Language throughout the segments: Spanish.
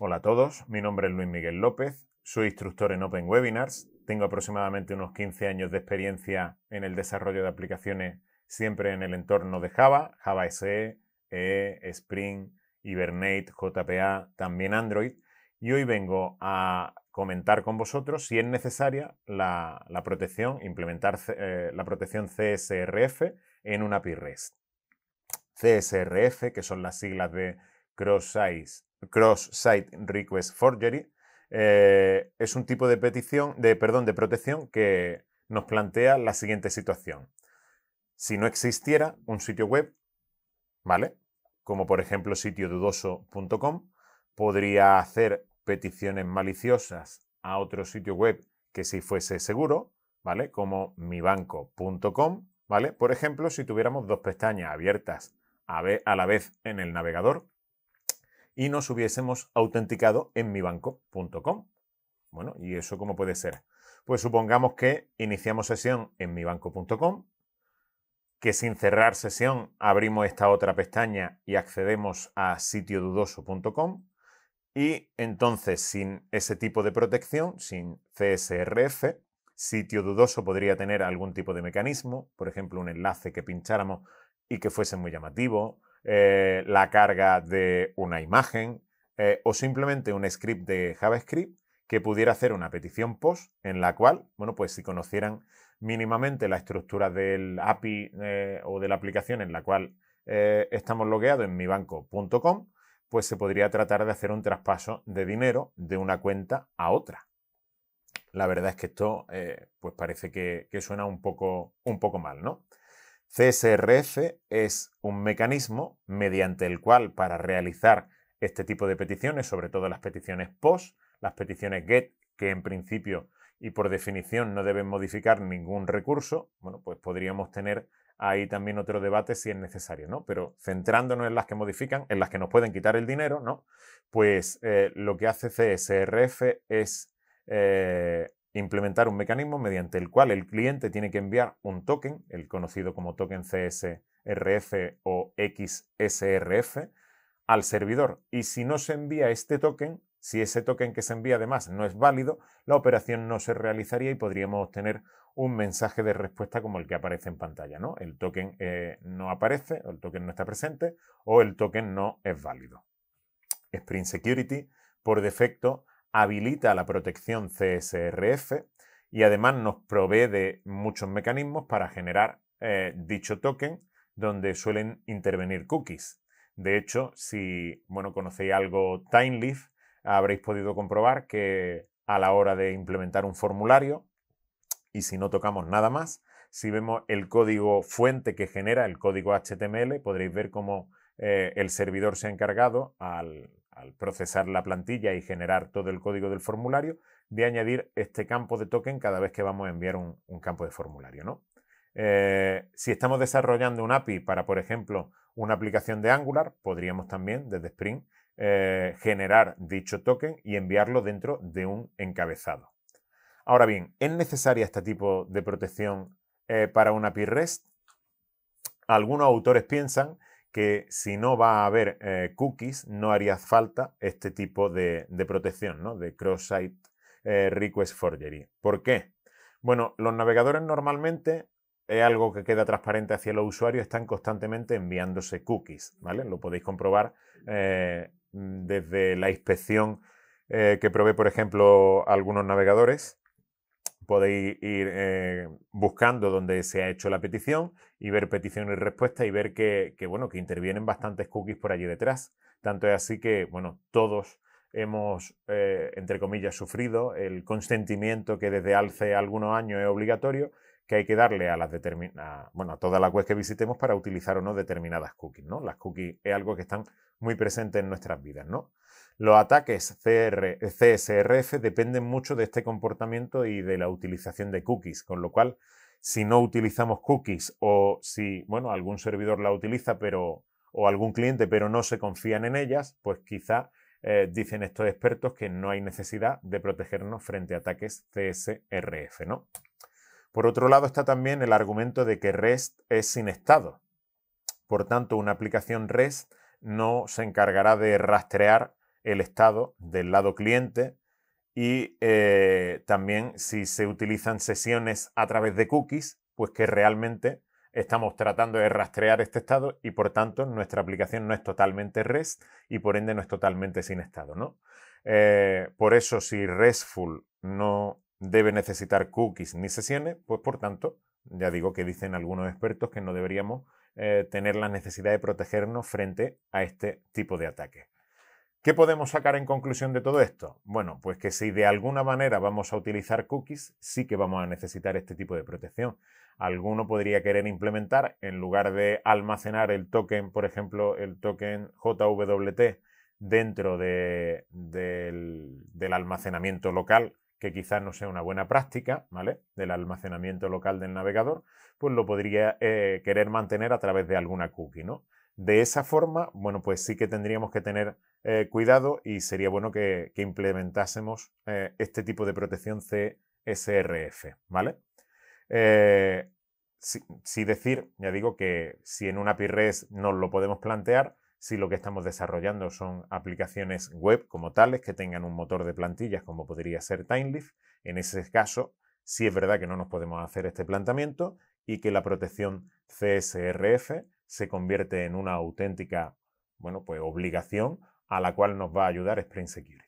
Hola a todos, mi nombre es Luis Miguel López, soy instructor en Open Webinars, tengo aproximadamente unos 15 años de experiencia en el desarrollo de aplicaciones siempre en el entorno de Java, Java SE, EE, Spring, Hibernate, JPA, también Android. Y hoy vengo a comentar con vosotros si es necesaria la, protección, implementar eh, la protección CSRF en una API REST. CSRF, que son las siglas de cross-site request forgery, eh, es un tipo de petición, de, perdón, de protección que nos plantea la siguiente situación. Si no existiera un sitio web, ¿vale? Como por ejemplo sitio podría hacer peticiones maliciosas a otro sitio web que si fuese seguro, ¿vale? Como mibanco.com, ¿vale? Por ejemplo, si tuviéramos dos pestañas abiertas a la vez en el navegador, y nos hubiésemos autenticado en mibanco.com. Bueno, ¿y eso cómo puede ser? Pues supongamos que iniciamos sesión en mibanco.com, que sin cerrar sesión abrimos esta otra pestaña y accedemos a sitiodudoso.com y entonces sin ese tipo de protección, sin CSRF, sitio dudoso podría tener algún tipo de mecanismo, por ejemplo un enlace que pincháramos y que fuese muy llamativo, eh, la carga de una imagen eh, o simplemente un script de JavaScript que pudiera hacer una petición POST en la cual, bueno, pues si conocieran mínimamente la estructura del API eh, o de la aplicación en la cual estamos logueados en mibanco.com, pues se podría tratar de hacer un traspaso de dinero de una cuenta a otra. La verdad es que esto, pues parece que, que, suena un poco, un poco mal, ¿no? CSRF es un mecanismo mediante el cual para realizar este tipo de peticiones, sobre todo las peticiones POST, las peticiones GET, que en principio y por definición no deben modificar ningún recurso, bueno, pues podríamos tener ahí también otro debate si es necesario, ¿no? Pero centrándonos en las que modifican, en las que nos pueden quitar el dinero, ¿no? Pues eh, lo que hace CSRF es eh, implementar un mecanismo mediante el cual el cliente tiene que enviar un token, el conocido como token CSRF o XSRF, al servidor. Y si no se envía este token, si ese token que se envía además no es válido, la operación no se realizaría y podríamos obtener un mensaje de respuesta como el que aparece en pantalla. ¿no? El token eh, no aparece, o el token no está presente, o el token no es válido. Sprint Security, por defecto, habilita la protección CSRF y además nos provee de muchos mecanismos para generar eh, dicho token donde suelen intervenir cookies. De hecho, si bueno, conocéis algo TimeLeaf, habréis podido comprobar que a la hora de implementar un formulario, y si no tocamos nada más, si vemos el código fuente que genera el código HTML, podréis ver cómo eh, el servidor se ha encargado al al procesar la plantilla y generar todo el código del formulario, de añadir este campo de token cada vez que vamos a enviar un, campo de formulario. ¿no? Eh, si estamos desarrollando un API para, por ejemplo, una aplicación de Angular, podríamos también desde Spring eh, generar dicho token y enviarlo dentro de un encabezado. Ahora bien, ¿es necesaria este tipo de protección eh, para una API REST? Algunos autores piensan que si no va a haber eh, cookies, no haría falta este tipo de, protección, ¿no? De cross-site eh, request forgery. ¿Por qué? Bueno, los navegadores normalmente es algo que queda transparente hacia los usuarios, están constantemente enviándose cookies, ¿vale? Lo podéis comprobar eh, desde la inspección que provee, por ejemplo, algunos navegadores podéis ir eh, buscando donde se ha hecho la petición y ver petición y respuesta y ver que, bueno, que intervienen bastantes cookies por allí detrás. Tanto es así que, bueno, todos hemos, eh, entre comillas, sufrido el consentimiento que desde hace algunos años es obligatorio que hay que darle a las determinadas, bueno, a todas las webs que visitemos para utilizar o no determinadas cookies, ¿no? Las cookies es algo que están muy presentes en nuestras vidas, ¿no? Los ataques CSRF dependen mucho de este comportamiento y de la utilización de cookies, con lo cual, si no utilizamos cookies o si, bueno, algún servidor la utiliza, pero, o algún cliente, pero no se confían en ellas, pues quizá eh, dicen estos expertos que no hay necesidad de protegernos frente a ataques CSRF, ¿no? Por otro lado está también el argumento de que REST es sin estado. Por tanto, una aplicación REST no se encargará de rastrear el estado del lado cliente y eh, también si se utilizan sesiones a través de cookies, pues que realmente estamos tratando de rastrear este estado y por tanto nuestra aplicación no es totalmente REST y por ende no es totalmente sin estado. ¿no? Eh, por eso si RESTful no debe necesitar cookies ni sesiones, pues por tanto, ya digo que dicen algunos expertos que no deberíamos eh, tener la necesidad de protegernos frente a este tipo de ataques. ¿Qué podemos sacar en conclusión de todo esto? Bueno, pues que si de alguna manera vamos a utilizar cookies, sí que vamos a necesitar este tipo de protección. Alguno podría querer implementar, en lugar de almacenar el token, por ejemplo, el token JWT dentro del almacenamiento local, que quizás no sea una buena práctica, Del almacenamiento local del navegador, pues lo podría eh, querer mantener a través de alguna cookie, ¿no? De esa forma, bueno, pues sí que tendríamos que tener eh, cuidado y sería bueno que, implementásemos eh, este tipo de protección CSRF, ¿vale? Si, decir, ya digo que si en una REST nos lo podemos plantear, si lo que estamos desarrollando son aplicaciones web como tales que tengan un motor de plantillas como podría ser TimeLeaf, en ese caso sí es verdad que no nos podemos hacer este planteamiento y que la protección CSRF se convierte en una auténtica, bueno, pues obligación a la cual nos va a ayudar Spring Security.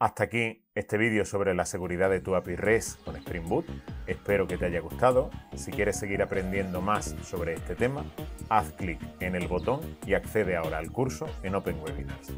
Hasta aquí este vídeo sobre la seguridad de tu API REST con Spring Boot. Espero que te haya gustado. Si quieres seguir aprendiendo más sobre este tema, haz clic en el botón y accede ahora al curso en Open Webinars.